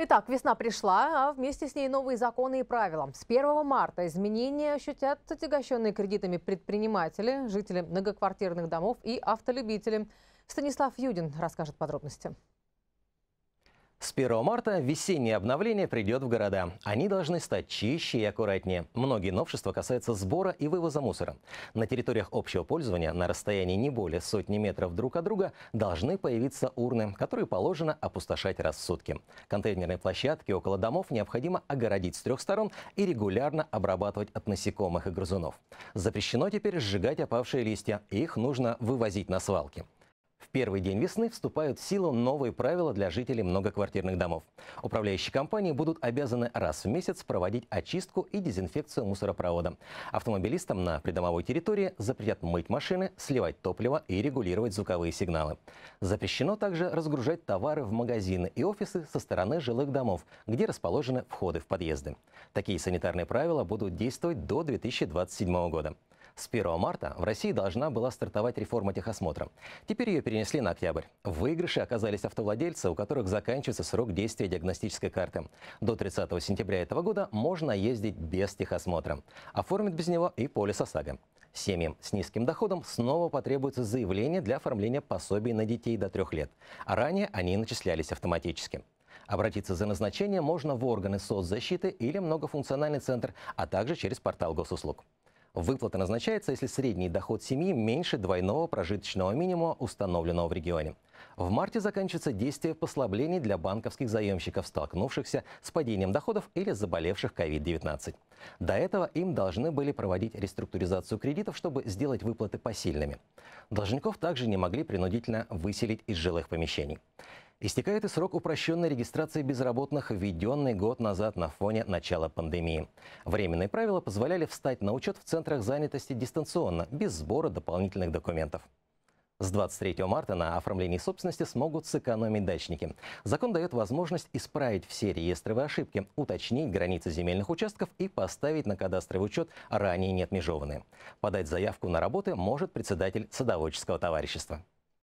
Итак, весна пришла, а вместе с ней новые законы и правила. С 1 марта изменения ощутят отягощенные кредитами предприниматели, жители многоквартирных домов и автолюбители. Станислав Юдин расскажет подробности. С 1 марта весеннее обновление придет в города. Они должны стать чище и аккуратнее. Многие новшества касаются сбора и вывоза мусора. На территориях общего пользования на расстоянии не более сотни метров друг от друга должны появиться урны, которые положено опустошать раз в сутки. Контейнерные площадки около домов необходимо огородить с трех сторон и регулярно обрабатывать от насекомых и грызунов. Запрещено теперь сжигать опавшие листья, их нужно вывозить на свалки. В первый день весны вступают в силу новые правила для жителей многоквартирных домов. Управляющие компании будут обязаны раз в месяц проводить очистку и дезинфекцию мусоропровода. Автомобилистам на придомовой территории запретят мыть машины, сливать топливо и регулировать звуковые сигналы. Запрещено также разгружать товары в магазины и офисы со стороны жилых домов, где расположены входы в подъезды. Такие санитарные правила будут действовать до 2027 года. С 1 марта в России должна была стартовать реформа техосмотра. Теперь ее перенесли на октябрь. В выигрыше оказались автовладельцы, у которых заканчивается срок действия диагностической карты. До 30 сентября этого года можно ездить без техосмотра. Оформят без него и полис ОСАГО. Семьям с низким доходом снова потребуется заявление для оформления пособий на детей до трех лет. ранее они начислялись автоматически. Обратиться за назначением можно в органы соцзащиты или многофункциональный центр, а также через портал госуслуг. Выплата назначается, если средний доход семьи меньше двойного прожиточного минимума, установленного в регионе. В марте заканчивается действие послаблений для банковских заемщиков, столкнувшихся с падением доходов или заболевших COVID-19. До этого им должны были проводить реструктуризацию кредитов, чтобы сделать выплаты посильными. Должников также не могли принудительно выселить из жилых помещений. Истекает и срок упрощенной регистрации безработных, введенный год назад на фоне начала пандемии. Временные правила позволяли встать на учет в центрах занятости дистанционно, без сбора дополнительных документов. С 23 марта на оформлении собственности смогут сэкономить дачники. Закон дает возможность исправить все реестровые ошибки, уточнить границы земельных участков и поставить на кадастровый учет ранее не неотмежеванные. Подать заявку на работы может председатель садоводческого товарищества.